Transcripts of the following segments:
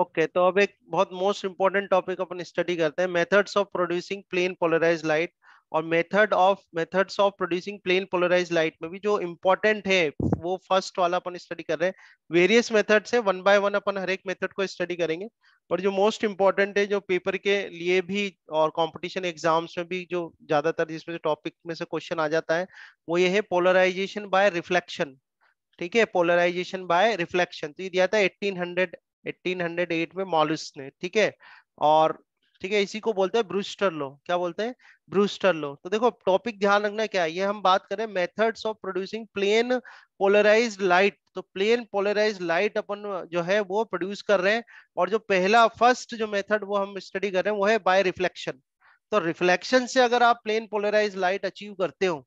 Okay okay, तो अब एक बहुत मोस्ट इंपॉर्टेंट टॉपिक अपन स्टडी करते हैं methods of producing plane polarise light और method of methods of producing plane polarise light में भी जो इम्पोर्टेंट है वो फर्स्ट वाला अपन स्टडी कर रहे हैं वेरियस मेथड्स है वन बाय वन अपन हर एक मेथड को स्टडी करेंगे पर जो मोस्ट इम्पॉर्टेंट है जो पेपर के लिए भी और कॉम्पिटिशन एग्जाम्स में भी जो ज्यादातर जिसमें से टॉपिक में से क्वेश्चन आ जाता है वो ये है पोलराइजेशन बाय रिफ्लेक्शन ठीक है पोलराइजेशन बाय रिफ्लेक्शन तो ये दिया था 1800 1808 में मॉलिस ने ठीक है और ठीक है इसी को बोलते हैं ब्रूस्टर लो क्या बोलते हैं ब्रूस्टर लो तो देखो टॉपिक ध्यान रखना क्या है ये हम बात करें methods of producing plane polarise light तो प्लेन पोलराइज लाइट अपन जो है वो प्रोड्यूस कर रहे हैं और जो पहला फर्स्ट जो मेथड वो हम स्टडी कर रहे हैं वो है बाय रिफ्लेक्शन तो रिफ्लेक्शन से अगर आप प्लेन पोलराइज लाइट अचीव करते हो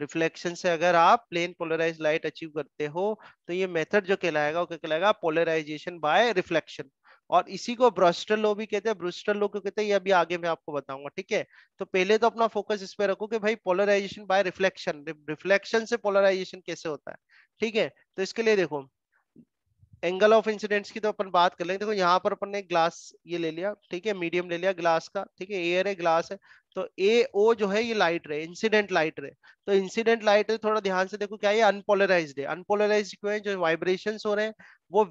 रिफ्लेक्शन से अगर आप प्लेन पोलराइज लाइट अचीव करते हो तो ये मेथड जो कहलाएगा वो कहलाएगा पोलराइजेशन बाय रिफ्लेक्शन और इसी को ब्रस्टर लो भी कहते हैं ब्रस्टर लो क्यों कहते हैं ये अभी आगे मैं आपको बताऊंगा ठीक है तो पहले तो अपना फोकस इस पे रखो कि भाई पोलराइजेशन बाय रिफ्लेक्शन रिफ्लेक्शन से पोलराइजेशन कैसे होता है ठीक है तो इसके लिए देखो एंगल ऑफ इंसिडेंट्स की तो अपन बात कर लेंगे देखो यहाँ पर अपन ने ग्लास ये ले लिया ठीक है मीडियम ले लिया ग्लास का ठीक है एयर है ग्लास है तो ए ओ जो है ये लाइट रे इंसिडेंट लाइट रे तो इंसिडेंट लाइट रे थोड़ा ध्यान से देखो क्या ये अनपोलराइज है अनपोलराइज क्यों है जो वाइब्रेशन हो रहे हैं वो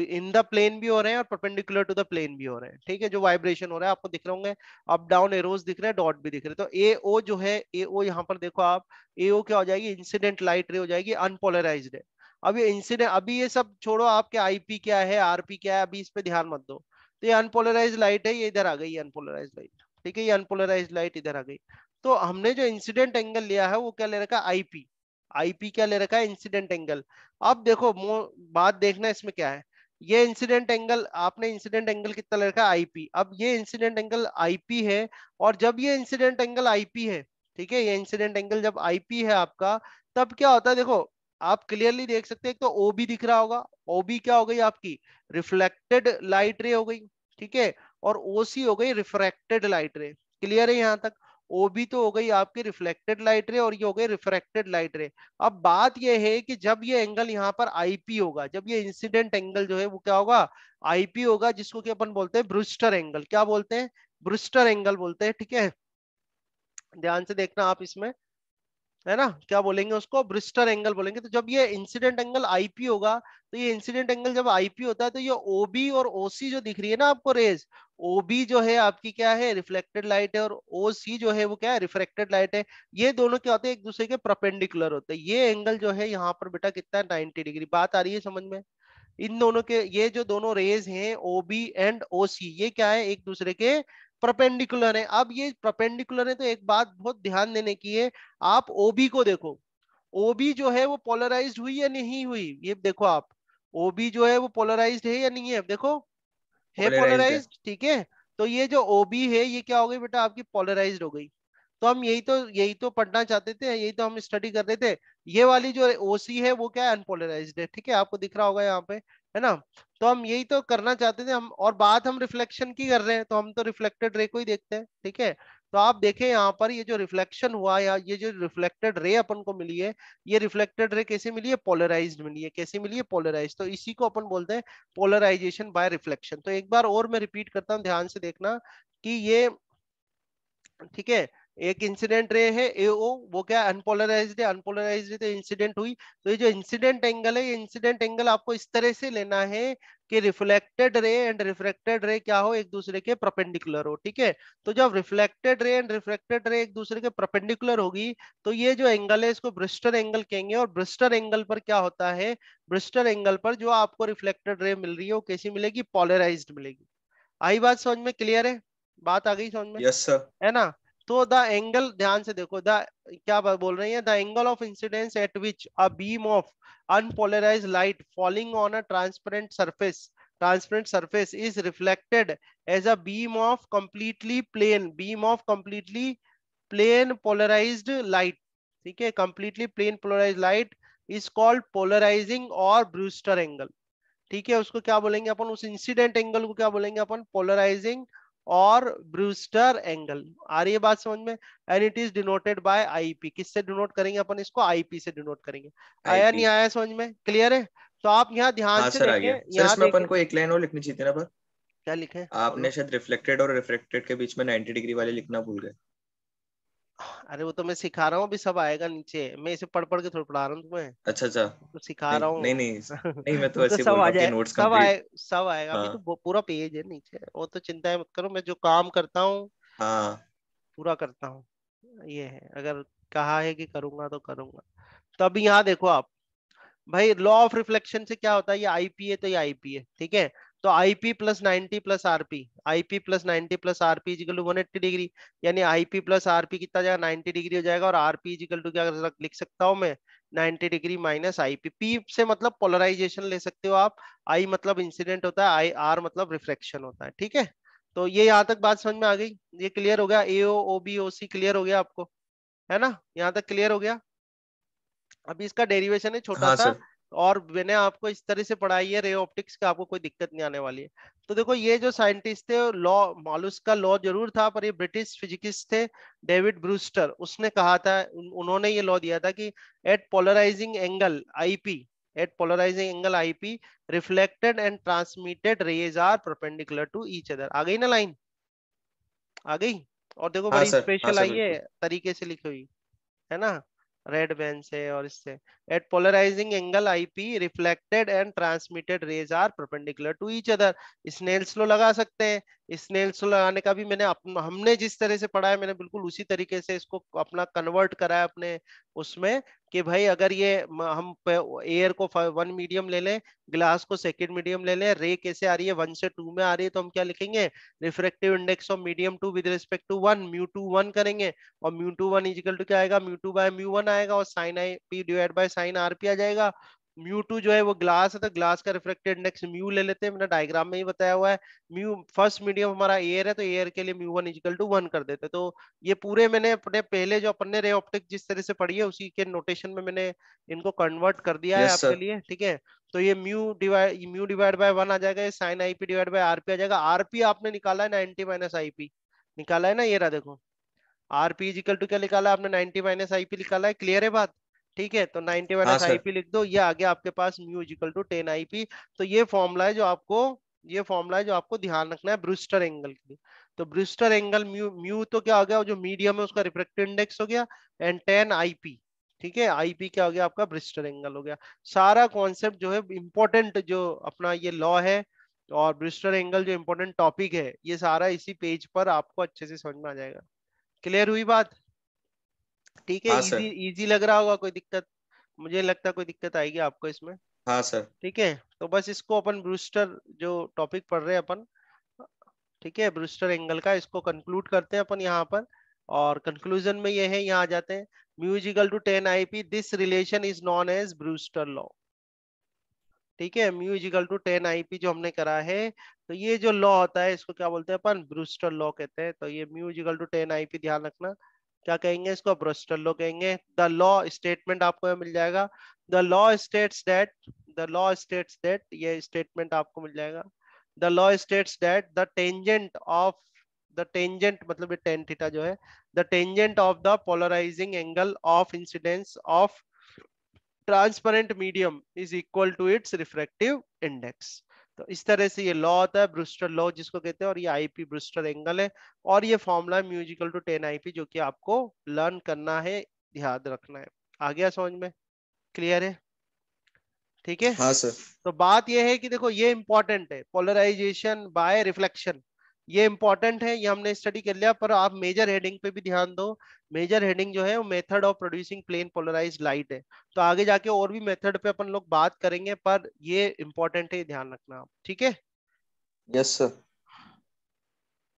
इन द प्लेन भी हो रहे हैं और परपेंडिकुलर टू द प्लेन भी हो रहे हैं ठीक है जो वाइब्रेशन हो रहा है आपको दिख रहे होंगे अप डाउन एरोज दिख रहे हैं डॉट भी दिख रहे हैं तो ए ओ जो है ए ओ यहाँ पर देखो आप ए ओ क्या हो जाएगी इंसिडेंट लाइट रे हो जाएगी अनपोलराइज है अब ये इंसिडेंट अभी ये सब छोड़ो आपके आईपी क्या है आरपी क्या है अभी इस पे ध्यान मत दो तो ये अनपोलराइज लाइट है ये इधर आ गई अनपोलराइज लाइट ठीक है ये अनपोलराइज लाइट इधर आ गई तो हमने जो इंसिडेंट एंगल लिया है वो क्या ले रखा आईपी आईपी क्या ले रखा है इंसिडेंट एंगल अब देखो बात देखना इसमें क्या है ये इंसिडेंट एंगल आपने इंसिडेंट एंगल कितना ले रखा है आईपी अब ये इंसिडेंट एंगल आईपी है और जब ये इंसिडेंट एंगल आईपी है ठीक है ये इंसिडेंट एंगल जब आईपी है आपका तब क्या होता है देखो आप क्लियरली देख सकते हैं तो ओबी दिख रहा होगा ओबी क्या हो गई आपकी रिफ्लेक्टेड लाइट रे हो गई ठीक है और ओ सी हो गई रिफ्रैक्टेड लाइट रे क्लियर है यहाँ तक भी तो हो गई आपकी रिफ्लेक्टेड लाइट रे और ये हो गई रिफ्रेक्टेड लाइट रे अब बात यह है कि जब ये एंगल यहाँ पर आईपी होगा जब ये इंसिडेंट एंगल जो है वो क्या होगा आईपी होगा जिसको कि अपन बोलते हैं ब्रुस्टर एंगल क्या बोलते हैं ब्रुस्टर एंगल बोलते हैं ठीक है ध्यान से देखना आप इसमें है ना क्या बोलेंगे उसको ब्रिस्टर एंगल बोलेंगे तो जब ये इंसिडेंट एंगल आईपी होगा तो ये इंसिडेंट एंगल जब आईपी होता है तो ये ओबी और ओसी जो दिख रही है ना आपको रेज ओबी जो है आपकी क्या है रिफ्लेक्टेड लाइट है और ओसी जो है वो क्या है रिफ्लेक्टेड लाइट है ये दोनों क्या होते हैं एक दूसरे के प्रपेंडिकुलर होते हैं ये एंगल जो है यहाँ पर बेटा कितना है नाइनटी डिग्री बात आ रही है समझ में इन दोनों के ये जो दोनों रेज हैं ओबी एंड ओसी ये क्या है एक दूसरे के प्रपेंडिकुलर है अब ये प्रपेंडिकुलर है तो एक बात बहुत ध्यान देने की है आप ओबी को देखो ओबी जो है वो पोलराइज हुई या नहीं हुई ये देखो आप ओबी जो है वो पोलराइज है या नहीं है देखो है पोलराइज ठीक है तो ये जो ओबी है ये क्या हो गई बेटा आपकी पोलराइज हो गई तो हम यही तो यही तो पढ़ना चाहते थे यही तो हम स्टडी कर रहे थे ये वाली जो ओसी है वो क्या है अनपोलराइज है ठीक है आपको दिख रहा होगा यहाँ पे है ना तो हम यही तो करना चाहते थे हम और बात हम रिफ्लेक्शन की कर रहे हैं तो हम तो रिफ्लेक्टेड रे को ही देखते हैं ठीक है तो आप देखें यहाँ पर ये जो रिफ्लेक्शन हुआ या ये जो रिफ्लेक्टेड रे अपन को मिली है ये रिफ्लेक्टेड रे कैसे मिली है पोलराइज मिली है कैसे मिली है पोलराइज तो इसी को अपन बोलते हैं पोलराइजेशन बाय रिफ्लेक्शन तो एक बार और मैं रिपीट करता हूँ ध्यान से देखना कि ये ठीक है एक इंसिडेंट रे है ए ओ वो क्या अनपोलराइज है तो इंसिडेंट हुई तो ये जो इंसिडेंट एंगल है ये इंसिडेंट एंगल आपको इस तरह से लेना है कि रिफ्लेक्टेड रे एंड रिफ्रैक्टेड रे क्या हो एक दूसरे के प्रपेंडिकुलर हो ठीक है तो जब रिफ्लेक्टेड रे एंड रिफ्रैक्टेड रे एक दूसरे के प्रपेंडिकुलर होगी तो ये जो एंगल है इसको ब्रिस्टर एंगल कहेंगे और ब्रिस्टर एंगल पर क्या होता है ब्रिस्टर एंगल पर जो आपको रिफ्लेक्टेड रे मिल रही है वो कैसी मिलेगी पोलराइज मिलेगी आई बात समझ में क्लियर है बात आ गई समझ में यस yes, सर है ना तो द एंगल ध्यान से देखो द क्या बोल रही है the angle of incidence at which a beam of unpolarise light falling on a transparent surface transparent surface is reflected as a beam of completely plane beam of completely plane polarise light ठीक है completely plane polarise light is called polarising और Brewster angle ठीक है उसको क्या बोलेंगे अपन उस incident angle को क्या बोलेंगे अपन पोलराइजिंग और ब्रूस्टर एंगल आ रही है बात समझ में and it is denoted by i p किससे डिनोट करेंगे अपन इसको आईपी से डिनोट करेंगे आया नहीं आया समझ में क्लियर है तो आप यहाँ ध्यान हाँ, से सर, अपन को एक लाइन और लिखनी चाहिए ना पर क्या लिखे आपने शायद रिफ्लेक्टेड और रिफ्लेक्टेड के बीच में 90 डिग्री वाले लिखना भूल गए अरे वो तो मैं सिखा रहा हूँ अभी सब आएगा नीचे मैं इसे पढ़ पढ़ के थोड़ा पढ़ा रहा हूँ तुम्हें अच्छा अच्छा तो सिखा रहा हूँ नहीं नहीं नहीं मैं तो, तो ऐसे सब आ रहा नोट्स सब आए सब आएगा हाँ। अभी तो हाँ। पूरा पेज है नीचे वो तो चिंता मत करो मैं जो काम करता हूँ हाँ। पूरा करता हूँ ये है अगर कहा है कि करूंगा तो करूंगा तो अभी यहाँ देखो आप भाई लॉ ऑफ रिफ्लेक्शन से क्या होता है ये आईपीए तो ये आईपीए ठीक है तो i p plus ninety plus r p i p plus ninety plus r p is equal to one eighty degree यानी आईपी प्लस आरपी कितना जाएगा नाइनटी डिग्री हो जाएगा और आरपी इजिकल टू क्या लिख सकता हूँ मैं 90 डिग्री माइनस आईपी पी से मतलब पोलराइजेशन ले सकते हो आप आई मतलब इंसिडेंट होता है आई आर मतलब रिफ्लेक्शन होता है ठीक है तो ये यहाँ तक बात समझ में आ गई ये क्लियर हो गया ए ओ बी ओ सी क्लियर हो गया आपको है ना यहाँ तक क्लियर हो गया अभी इसका डेरिवेशन है छोटा हाँ, सा सर. और मैंने आपको इस तरह से पढ़ाई है रे ऑप्टिक्स का आपको कोई दिक्कत नहीं आने वाली है तो देखो ये जो साइंटिस्ट थे लॉ मालूस का लॉ जरूर था पर ये ब्रिटिश फिजिकिस्ट थे डेविड ब्रूस्टर उसने कहा था उन्होंने ये लॉ दिया था कि at polarising angle i p at polarising angle i p reflected and transmitted rays are perpendicular to each other आ गई ना लाइन आ गई और देखो हाँ बड़ी स्पेशल हाँ आई है तरीके से लिखी हुई है ना रेड बैंड से और इससे at polarising angle i p reflected and transmitted rays are perpendicular to each other Snell's law लगा सकते हैं स्नेल स्लो लगाने का भी मैंने हमने जिस तरह से पढ़ा है मैंने बिल्कुल उसी तरीके से इसको अपना कन्वर्ट कराया अपने उसमें कि भाई अगर ये हम एयर को वन मीडियम ले लें ग्लास को सेकेंड मीडियम ले लें रे कैसे आ रही है वन से टू में आ रही है तो हम क्या लिखेंगे refractive index of medium two with respect to one mu two one करेंगे और mu two one is equal to क्या आएगा mu two by mu one आएगा और sine i p divide by sine r p आ जाएगा म्यू टू जो है वो ग्लास है तो ग्लास का रिफ्लेक्टेड इंडेक्स म्यू ले लेते हैं मैंने डायग्राम में ही बताया हुआ है म्यू फर्स्ट मीडियम हमारा एयर है तो एयर के लिए mu one is equal to one कर देते तो ये पूरे मैंने अपने पहले जो अपने रे ऑप्टिक जिस तरह से पढ़ी है उसी के नोटेशन में मैंने इनको कन्वर्ट कर दिया yes, है आपके sir. लिए ठीक है तो ये mu divide mu divide by one आ जाएगा ये sine i p divide by r p आ जाएगा आरपी आपने निकाला है नाइनटी माइनस आईपी निकाला है ना ये रहा देखो आरपी इजिकल टू क्या निकाला आपने नाइनटी माइनस आईपी निकाला है क्लियर है बात ठीक है तो 90 माइनस आई लिख दो ये आ गया आपके पास mu two tan i p तो ये फॉर्मूला है जो आपको ये फॉर्मूला है जो आपको ध्यान रखना है ब्रूस्टर एंगल के लिए तो ब्रूस्टर एंगल म्यू म्यू तो क्या हो गया जो मीडियम है उसका रिफ्रेक्टिव इंडेक्स हो गया एंड टेन आईपी ठीक है आईपी क्या हो गया आपका ब्रिस्टर एंगल हो गया सारा कॉन्सेप्ट जो है इम्पोर्टेंट जो अपना ये लॉ है और ब्रिस्टर एंगल जो इम्पोर्टेंट टॉपिक है ये सारा इसी पेज पर आपको अच्छे से समझ में आ जाएगा क्लियर हुई बात ठीक है इजी हाँ, इजी लग रहा होगा कोई दिक्कत मुझे लगता कोई दिक्कत आएगी आपको इसमें हाँ सर ठीक है तो बस इसको अपन ब्रूस्टर जो टॉपिक पढ़ रहे हैं अपन ठीक है ब्रूस्टर एंगल का इसको कंक्लूड करते हैं अपन यहाँ पर और कंक्लूजन में ये है यहाँ आ जाते हैं mu is equal to tan i p this relation is known as Brewster law ठीक है म्यूजिकल टू टेन आईपी जो हमने करा है तो ये जो लॉ होता है इसको क्या बोलते हैं अपन ब्रूस्टर लॉ कहते हैं तो ये म्यूजिकल टू टेन आईपी ध्यान रखना क्या कहेंगे इसको ब्रस्टल लो कहेंगे द लॉ स्टेटमेंट आपको मिल जाएगा the law states that the law states that ये स्टेटमेंट आपको मिल जाएगा the law states that the tangent of the tangent मतलब टेन थीटा जो है the tangent of the polarising angle of incidence of transparent medium is equal to its refractive index तो इस तरह से ये लॉ होता है ब्रूस्टर लॉ जिसको कहते हैं और ये आईपी ब्रूस्टर एंगल है और ये formula mu is equal to tan i p जो कि आपको लर्न करना है याद रखना है आ गया समझ में क्लियर है ठीक है हाँ सर तो बात यह है कि देखो ये इंपॉर्टेंट है पोलराइजेशन बाय रिफ्लेक्शन ये इंपॉर्टेंट है ये हमने स्टडी कर लिया पर आप मेजर हेडिंग पे भी ध्यान दो मेजर हेडिंग जो है वो method of producing plane polarise light है तो आगे जाके और भी मेथड पे अपन लोग बात करेंगे पर ये इंपॉर्टेंट है ध्यान रखना आप ठीक है यस सर